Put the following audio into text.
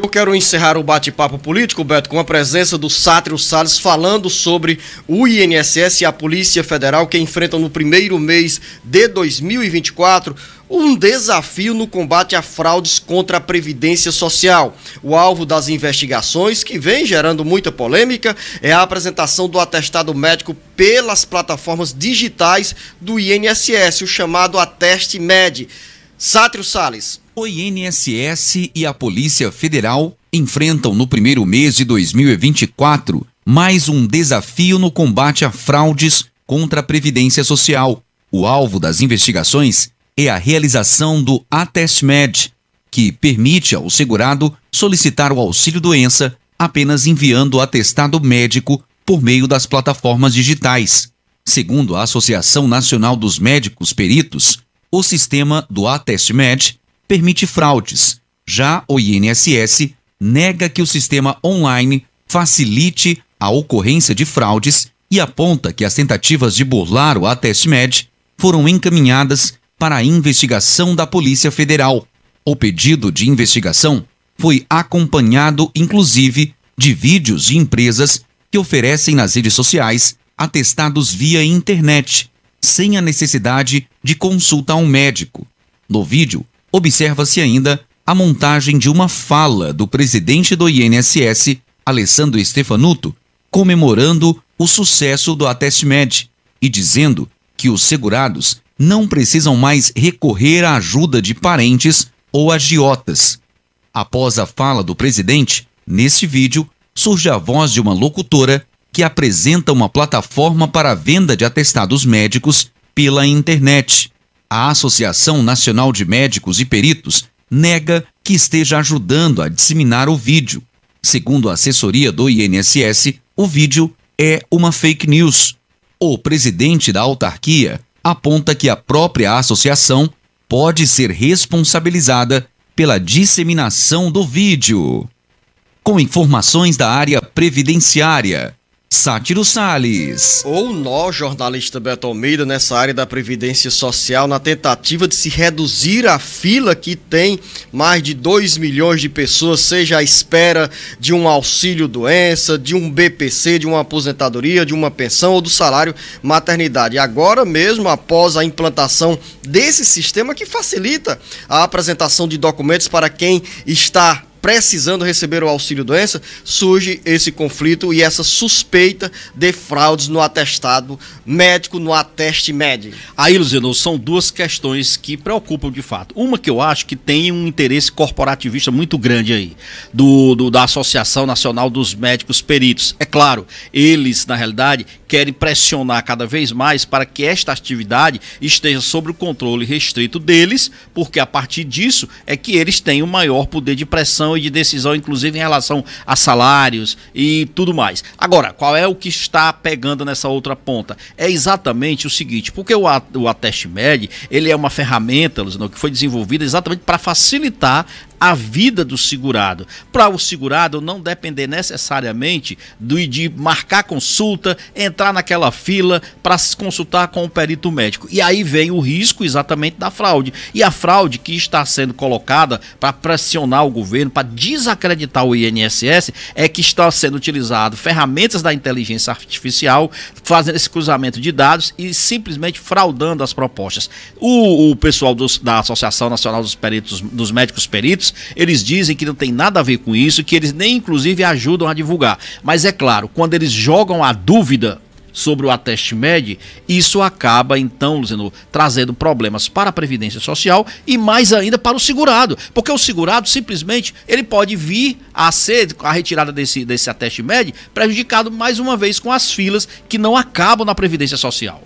Eu quero encerrar o bate-papo político, Beto, com a presença do Sátrio Salles falando sobre o INSS e a Polícia Federal que enfrentam no primeiro mês de 2024 um desafio no combate a fraudes contra a Previdência Social. O alvo das investigações, que vem gerando muita polêmica, é a apresentação do atestado médico pelas plataformas digitais do INSS, o chamado Ateste Med. Sátrio Sales. O INSS e a Polícia Federal enfrentam no primeiro mês de 2024 mais um desafio no combate a fraudes contra a Previdência Social. O alvo das investigações é a realização do ATESMED, que permite ao segurado solicitar o auxílio-doença apenas enviando o atestado médico por meio das plataformas digitais. Segundo a Associação Nacional dos Médicos Peritos, o sistema do ATESTMED permite fraudes. Já o INSS nega que o sistema online facilite a ocorrência de fraudes e aponta que as tentativas de burlar o ATESTMED foram encaminhadas para a investigação da Polícia Federal. O pedido de investigação foi acompanhado, inclusive, de vídeos de empresas que oferecem nas redes sociais atestados via internet sem a necessidade de consulta a um médico. No vídeo, observa-se ainda a montagem de uma fala do presidente do INSS, Alessandro Stefanuto, comemorando o sucesso do Atestmed e dizendo que os segurados não precisam mais recorrer à ajuda de parentes ou agiotas. Após a fala do presidente, neste vídeo surge a voz de uma locutora que apresenta uma plataforma para a venda de atestados médicos pela internet. A Associação Nacional de Médicos e Peritos nega que esteja ajudando a disseminar o vídeo. Segundo a assessoria do INSS, o vídeo é uma fake news. O presidente da autarquia aponta que a própria associação pode ser responsabilizada pela disseminação do vídeo. Com informações da área previdenciária, Sátiro Sales. Ou nós, jornalista Beto Almeida, nessa área da Previdência Social, na tentativa de se reduzir a fila que tem mais de 2 milhões de pessoas, seja à espera de um auxílio doença, de um BPC, de uma aposentadoria, de uma pensão ou do salário maternidade. Agora mesmo, após a implantação desse sistema que facilita a apresentação de documentos para quem está precisando receber o auxílio doença, surge esse conflito e essa suspeita de fraudes no atestado médico, no ateste médico. Aí, Luziano, são duas questões que preocupam de fato. Uma que eu acho que tem um interesse corporativista muito grande aí, do, do da Associação Nacional dos Médicos Peritos. É claro, eles, na realidade, querem pressionar cada vez mais para que esta atividade esteja sob o controle restrito deles, porque a partir disso é que eles têm o um maior poder de pressão e de decisão, inclusive em relação a salários e tudo mais. Agora, qual é o que está pegando nessa outra ponta? É exatamente o seguinte, porque o, Ateste Med, ele é uma ferramenta, Luzano, que foi desenvolvida exatamente para facilitar a vida do segurado, para o segurado não depender necessariamente do, de marcar consulta, entrar naquela fila para se consultar com o perito médico. E aí vem o risco exatamente da fraude. E a fraude que está sendo colocada para pressionar o governo, para desacreditar o INSS, é que está sendo utilizado ferramentas da inteligência artificial, fazendo esse cruzamento de dados e simplesmente fraudando as propostas. O, o pessoal dos, da Associação Nacional dos Peritos, dos Médicos Peritos, eles dizem que não tem nada a ver com isso, que eles nem inclusive ajudam a divulgar. Mas é claro, quando eles jogam a dúvida sobre o ateste MED, isso acaba então, Luzeno, trazendo problemas para a Previdência Social e mais ainda para o segurado, porque o segurado simplesmente ele pode vir a ser, a retirada desse, desse ateste MED, prejudicado mais uma vez com as filas que não acabam na Previdência Social.